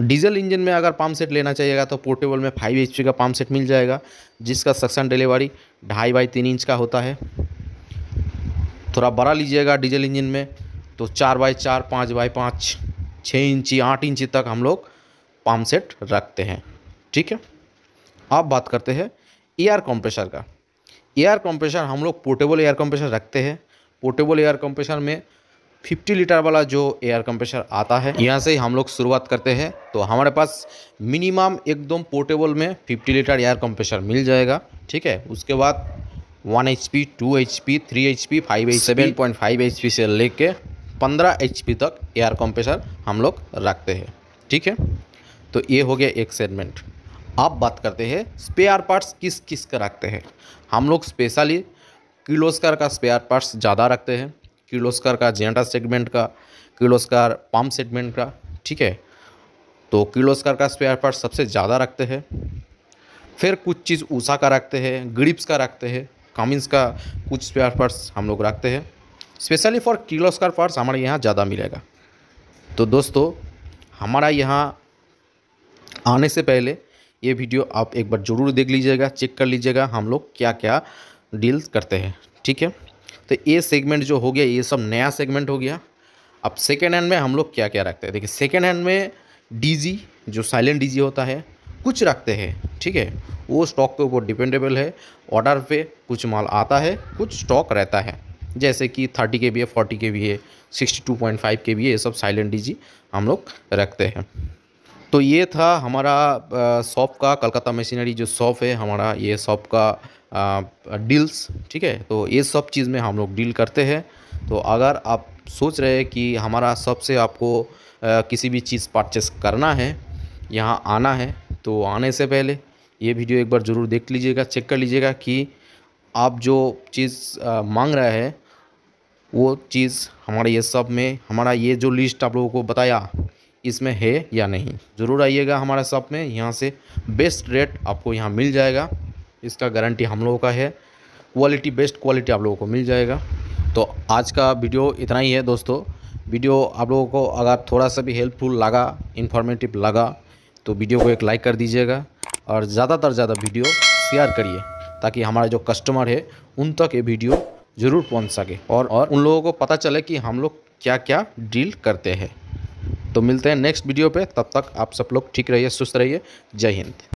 diesel engine में अगर pump set लेना चाहिएगा तो पोर्टेबल में फाइव एच का पम्प सेट मिल जाएगा जिसका सक्शन डिलीवरी ढाई बाई तीन इंच का होता है थोड़ा बड़ा लीजिएगा डीजल इंजन में तो चार बाई चार पाँच बाई पाँच छः इंची आठ इंची तक हम लोग पम्प सेट रखते हैं ठीक है अब बात करते हैं एयर कंप्रेसर का एयर कंप्रेसर हम लोग पोर्टेबल एयर कंप्रेसर रखते हैं पोर्टेबल एयर कंप्रेसर में 50 लीटर वाला जो एयर कंप्रेसर आता है यहाँ से हम लोग शुरुआत करते हैं तो हमारे पास मिनिमम एकदम पोर्टेबल में 50 लीटर एयर कंप्रेसर मिल जाएगा ठीक है उसके बाद one H P two H P three H P five H seven point five H P से लेके पंद्रह एच पी तक एयर कंप्रेसर हम लोग रखते हैं ठीक है तो ये हो गया एक सेगमेंट अब बात करते हैं स्पेयर पार्ट्स किस किस का रखते हैं हम लोग स्पेशली किलोस्कर का स्पेयर पार्ट्स ज़्यादा रखते हैं किर्लोस्कर का जेंटा सेगमेंट का किर्लोस्कर पाम सेगमेंट का ठीक है तो किर्लोस्कर का स्पेयर पार्ट सबसे ज़्यादा रखते हैं फिर कुछ चीज़ ऊषा का रखते हैं ग्रिप्स का रखते हैं कामिंस का कुछ स्पेयर पार्ट्स हम लोग रखते हैं स्पेशली फॉर किर्लोस्कर पार्ट्स हमारे यहाँ ज़्यादा मिलेगा तो दोस्तों हमारा यहाँ आने से पहले ये वीडियो आप एक बार ज़रूर देख लीजिएगा चेक कर लीजिएगा हम लोग क्या क्या डील करते हैं ठीक है तो ये सेगमेंट जो हो गया ये सब नया सेगमेंट हो गया अब सेकेंड हैंड में हम लोग क्या क्या रखते हैं देखिए सेकेंड हैंड में डी जो साइलेंट डी होता है कुछ रखते हैं ठीक है वो स्टॉक के ऊपर डिपेंडेबल है ऑर्डर पे कुछ माल आता है कुछ स्टॉक रहता है जैसे कि थर्टी के भी है फोर्टी के भी है सिक्सटी टू पॉइंट फाइव के भी है ये सब साइलेंट डीजी हम लोग रखते हैं तो ये था हमारा शॉप का कलकत्ता मशीनरी जो शॉप है हमारा ये शॉप का डील्स ठीक है तो ये सब चीज़ में हम लोग डील करते हैं तो अगर आप सोच रहे हैं कि हमारा सबसे आपको आ, किसी भी चीज़ परचेस करना है यहाँ आना है तो आने से पहले ये वीडियो एक बार ज़रूर देख लीजिएगा चेक कर लीजिएगा कि आप जो चीज़ मांग रहे हैं वो चीज़ हमारे ये सब में हमारा ये जो लिस्ट आप लोगों को बताया इसमें है या नहीं ज़रूर आइएगा हमारे सब में यहाँ से बेस्ट रेट आपको यहाँ मिल जाएगा इसका गारंटी हम लोगों का है क्वालिटी बेस्ट क्वालिटी आप लोगों को मिल जाएगा तो आज का वीडियो इतना ही है दोस्तों वीडियो आप लोगों को अगर थोड़ा सा भी हेल्पफुल लगा इन्फॉर्मेटिव लगा तो वीडियो को एक लाइक कर दीजिएगा और ज़्यादातर ज़्यादा वीडियो शेयर करिए ताकि हमारा जो कस्टमर है उन तक ये वीडियो ज़रूर पहुंच सके और और उन लोगों को पता चले कि हम लोग क्या क्या डील करते हैं तो मिलते हैं नेक्स्ट वीडियो पे तब तक आप सब लोग ठीक रहिए सुस्त रहिए जय हिंद